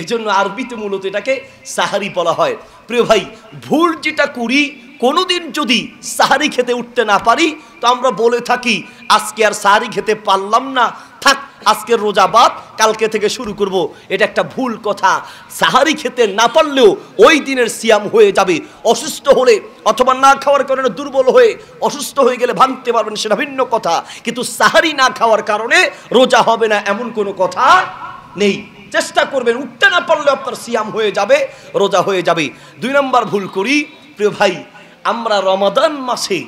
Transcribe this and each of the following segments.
এই জন্য আরবিতে মূলত এটাকে সাহারি বলা হয় প্রিয় ভাই ভুল যেটা করি কোনোদিন যদি সাহারি খেতে উঠতে না পারি তো আমরা বলে থাকি আজকে আর সাহারি খেতে পারলাম না থাক আজকের রোজা বাদ কালকে থেকে শুরু করব এটা একটা ভুল কথা সাহারি খেতে না পারলেও ওই দিনের সিয়াম হয়ে যাবে অসুস্থ হলে অথবা না খাওয়ার কারণে দুর্বল হয়ে অসুস্থ হয়ে গেলে ভাঙতে পারবেন সেটা ভিন্ন কথা কিন্তু সাহারি না খাওয়ার কারণে রোজা হবে না এমন কোনো কথা নেই চেষ্টা করবেন উঠতে না পারলে আপনার সিয়াম হয়ে যাবে রোজা হয়ে যাবে দুই নম্বর ভুল করি প্রিয় ভাই আমরা রমাদান মাসে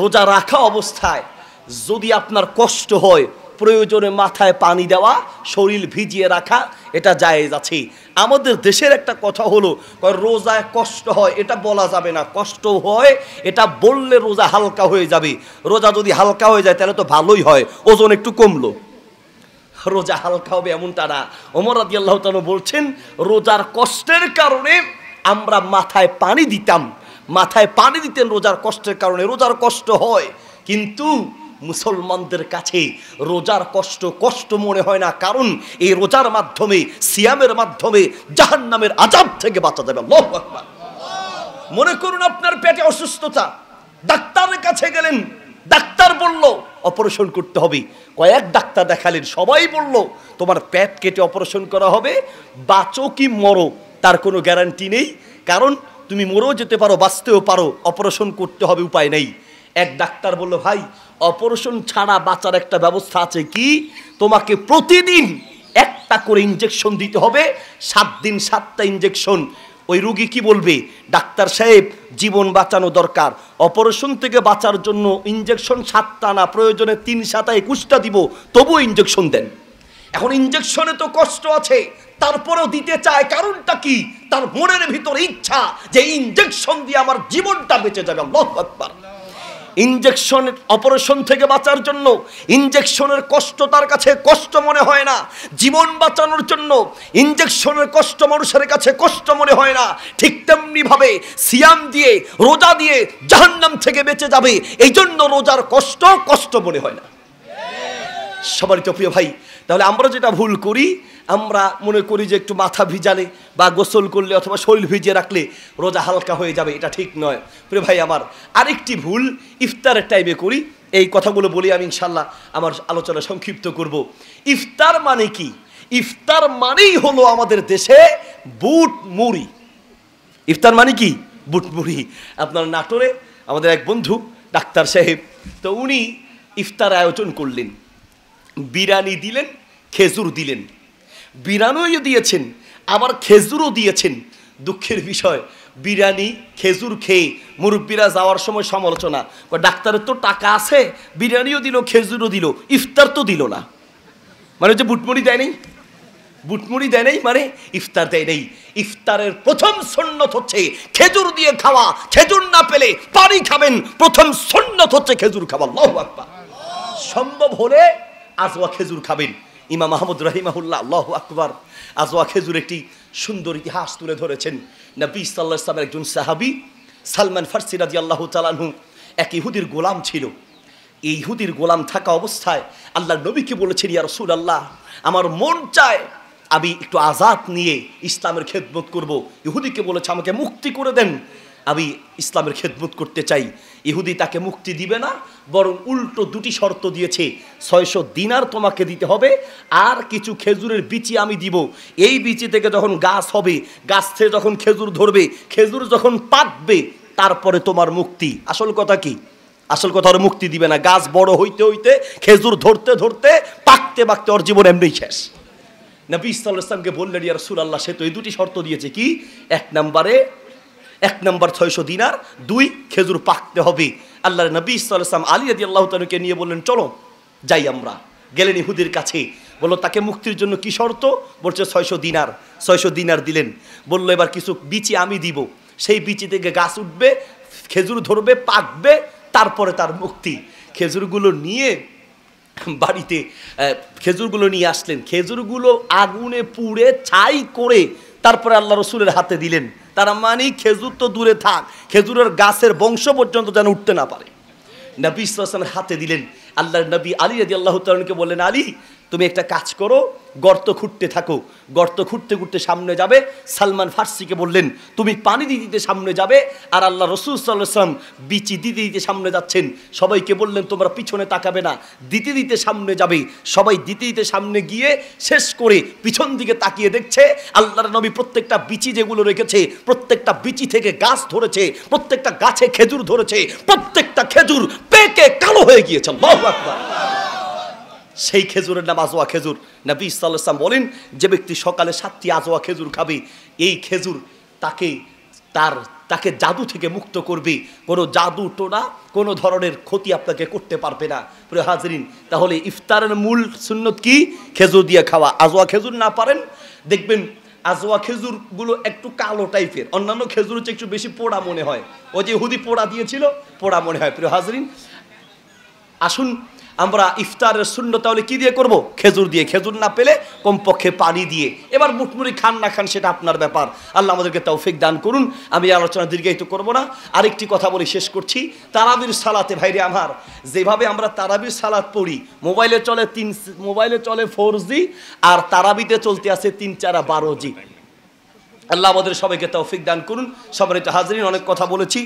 রোজা রাখা অবস্থায় যদি আপনার কষ্ট হয় প্রয়োজনে মাথায় পানি দেওয়া শরীর ভিজিয়ে রাখা এটা জায়েজ আছে আমাদের দেশের একটা কথা হলো রোজায় কষ্ট হয় এটা বলা যাবে না কষ্ট হয় এটা বললে রোজা হালকা হয়ে যাবে রোজা যদি হালকা হয়ে যায় তাহলে তো ভালোই হয় ওজন একটু কমলো রোজা হালকা হবে এমনটা না ওমর আদি আল্লাহ বলছেন রোজার কষ্টের কারণে আমরা মাথায় পানি দিতাম মাথায় পানি দিতেন রোজার কষ্টের কারণে রোজার কষ্ট হয় কিন্তু মুসলমানদের কাছে রোজার কষ্ট কষ্ট মনে হয় না কারণ এই রোজার মাধ্যমে সিয়ামের মাধ্যমে জাহান নামের আজাব থেকে বাঁচা যাবে মনে করুন আপনার পেটে অসুস্থতা ডাক্তারের কাছে গেলেন ডাক্তার বলল অপারেশন করতে হবে কয়েক ডাক্তার দেখালেন সবাই বলল তোমার প্যাট কেটে অপারেশন করা হবে বাঁচো কি মরো তার কোনো গ্যারান্টি নেই কারণ তুমি মরেও যেতে পারো বাঁচতেও পারো অপারেশন করতে হবে উপায় নেই এক ডাক্তার বলল ভাই অপারেশন ছাড়া বাঁচার একটা ব্যবস্থা আছে কি তোমাকে প্রতিদিন একটা করে ইঞ্জেকশন দিতে হবে সাত দিন সাতটা ইঞ্জেকশন ওই রুগী কি বলবে ডাক্তার সাহেব জীবন বাঁচানো দরকার অপারেশন থেকে বাঁচার জন্য ইঞ্জেকশন সাতটা না প্রয়োজনে তিন সাতা একুশটা দিব তবু ইঞ্জেকশন দেন এখন ইঞ্জেকশনে তো কষ্ট আছে তারপরেও দিতে চায় কারণটা কি তার মনের ভিতরে ইচ্ছা যে ইঞ্জেকশন দিয়ে আমার জীবনটা বেঁচে যাবে আল্লাহ ইঞ্জেকশনের অপারেশন থেকে বাঁচার জন্য ইঞ্জেকশনের কষ্ট তার কাছে কষ্ট মনে হয় না জীবন বাঁচানোর জন্য ইঞ্জেকশনের কষ্ট মানুষের কাছে কষ্ট মনে হয় না ঠিক তেমনিভাবে সিয়াম দিয়ে রোজা দিয়ে জাহান্নাম থেকে বেঁচে যাবে এই জন্য রোজার কষ্ট কষ্ট মনে হয় না সবারই তো প্রিয় ভাই তাহলে আমরা যেটা ভুল করি আমরা মনে করি যে একটু মাথা ভিজালে বা গোসল করলে অথবা শরীর ভিজিয়ে রাখলে রোজা হালকা হয়ে যাবে এটা ঠিক নয় প্রিয় ভাই আমার আরেকটি ভুল ইফতারের টাইমে করি এই কথাগুলো বলি আমি ইনশাল্লাহ আমার আলোচনা সংক্ষিপ্ত করব ইফতার মানে কি ইফতার মানেই হলো আমাদের দেশে বুট মুড়ি ইফতার মানে কি বুট মুড়ি আপনার নাটোরে আমাদের এক বন্ধু ডাক্তার সাহেব তো উনি ইফতার আয়োজন করলেন বিরানি দিলেন খেজুর দিলেন বিরানিও ইয়ে দিয়েছেন আবার খেজুরও দিয়েছেন দুঃখের বিষয় বিরিয়ানি খেজুর খেয়ে মুরব্বীরা যাওয়ার সময় সমালোচনা ডাক্তারের তো টাকা আছে বিরিয়ানিও দিল খেজুরও দিল ইফতার তো দিল না মানে হচ্ছে বুটমুড়ি দেয় নেই বুটমুড়ি দেয় নেই মানে ইফতার দেয় নেই ইফতারের প্রথম সন্ন্যত হচ্ছে খেজুর দিয়ে খাওয়া খেজুর না পেলে পানি খাবেন প্রথম সন্ন্যত হচ্ছে খেজুর খাওয়া সম্ভব হলে আজওয়া খেজুর খাবেন ইমাম মাহমুদ রাহিমাহুল্লাহ আল্লাহ আকবর আজওয়া খেজুর একটি সুন্দর ইতিহাস তুলে ধরেছেন নবী সাল্লাহ ইসলামের একজন সাহাবি সালমান ফার্সি রাজি আল্লাহ তালানহু এক ইহুদির গোলাম ছিল এই ইহুদির গোলাম থাকা অবস্থায় আল্লাহ নবীকে বলেছেন ইয়া রসুল আল্লাহ আমার মন চায় আমি একটু আজাদ নিয়ে ইসলামের খেদমত করব ইহুদিকে বলেছে আমাকে মুক্তি করে দেন আমি ইসলামের খেদমত করতে চাই ইহুদি তাকে মুক্তি দিবে না বরং উল্টো দুটি শর্ত দিয়েছে ছয়শো দিনার তোমাকে দিতে হবে আর কিছু খেজুরের বিচি আমি দিব এই বিচি থেকে যখন গাছ হবে গাছ থেকে যখন খেজুর ধরবে খেজুর যখন পাকবে তারপরে তোমার মুক্তি আসল কথা কি আসল কথা আর মুক্তি দিবে না গাছ বড় হইতে হইতে খেজুর ধরতে ধরতে পাকতে পাকতে ওর জীবন এমনি শেষ নবী ইসলামকে বললেন ইয়ার সুর আল্লাহ সে তো এই দুটি শর্ত দিয়েছে কি এক নম্বরে এক নম্বর ছয়শো দিনার দুই খেজুর পাকতে হবে আল্লাহ নবী ইসলাম আলী আদি আল্লাহ তালুকে নিয়ে বললেন চলো যাই আমরা গেলেন ইহুদের কাছে বললো তাকে মুক্তির জন্য কি শর্ত বলছে ছয়শো দিনার ছয়শো দিনার দিলেন বললো এবার কিছু বিচি আমি দিব সেই বিচি থেকে গাছ উঠবে খেজুর ধরবে পাকবে তারপরে তার মুক্তি খেজুরগুলো নিয়ে বাড়িতে খেজুরগুলো নিয়ে আসলেন খেজুরগুলো আগুনে পুড়ে ছাই করে তারপরে আল্লাহ রসুলের হাতে দিলেন তার মানে খেজুর তো দূরে থাক খেজুরের গাছের বংশ পর্যন্ত যেন উঠতে না পারে নবী ইসলামের হাতে দিলেন আল্লাহ নবী আলী রাজি আল্লাহ তালকে বললেন আলী তুমি একটা কাজ করো গর্ত খুঁড়তে থাকো গর্ত খুঁড়তে খুঁড়তে সামনে যাবে সালমান ফার্সিকে বললেন তুমি পানি দিতে দিতে সামনে যাবে আর আল্লাহ রসুল সাল্লাম বিচি দিতে দিতে সামনে যাচ্ছেন সবাইকে বললেন তোমরা পিছনে তাকাবে না দিতে দিতে সামনে যাবে সবাই দিতে দিতে সামনে গিয়ে শেষ করে পিছন দিকে তাকিয়ে দেখছে আল্লাহর নবী প্রত্যেকটা বিচি যেগুলো রেখেছে প্রত্যেকটা বিচি থেকে গাছ ধরেছে প্রত্যেকটা গাছে খেজুর ধরেছে প্রত্যেকটা খেজুর পেকে কালো হয়ে গিয়েছে সেই খেজুরের নাম আজোয়া খেজুর নবী ইসাল্লাম বলেন যে ব্যক্তি সকালে সাতটি আজোয়া খেজুর খাবে এই খেজুর তাকে তার তাকে জাদু থেকে মুক্ত করবে কোনো জাদু টোনা কোনো ধরনের ক্ষতি আপনাকে করতে পারবে না প্রিয় হাজরিন তাহলে ইফতারের মূল সুন্নত কি খেজুর দিয়ে খাওয়া আজোয়া খেজুর না পারেন দেখবেন আজোয়া খেজুরগুলো একটু কালো টাইপের অন্যান্য খেজুর হচ্ছে একটু বেশি পোড়া মনে হয় ও যে হুদি পোড়া দিয়েছিল পোড়া মনে হয় প্রিয় হাজরিন আসুন আমরা ইফতারের শূন্য তাহলে কি দিয়ে করব খেজুর দিয়ে খেজুর না পেলে কমপক্ষে পানি দিয়ে এবার মুটমুড়ি খান না খান সেটা আপনার ব্যাপার আল্লাহ আমাদেরকে তৌফিক দান করুন আমি আলোচনা দীর্ঘায়িত করব না আরেকটি কথা বলে শেষ করছি তারাবির সালাতে ভাইরে আমার যেভাবে আমরা তারাবির সালাত পড়ি মোবাইলে চলে তিন মোবাইলে চলে ফোর জি আর তারাবিতে চলতে আছে তিন চারা বারো জি আল্লাহ আমাদের সবাইকে তৌফিক দান করুন সবার এটা হাজরিন অনেক কথা বলেছি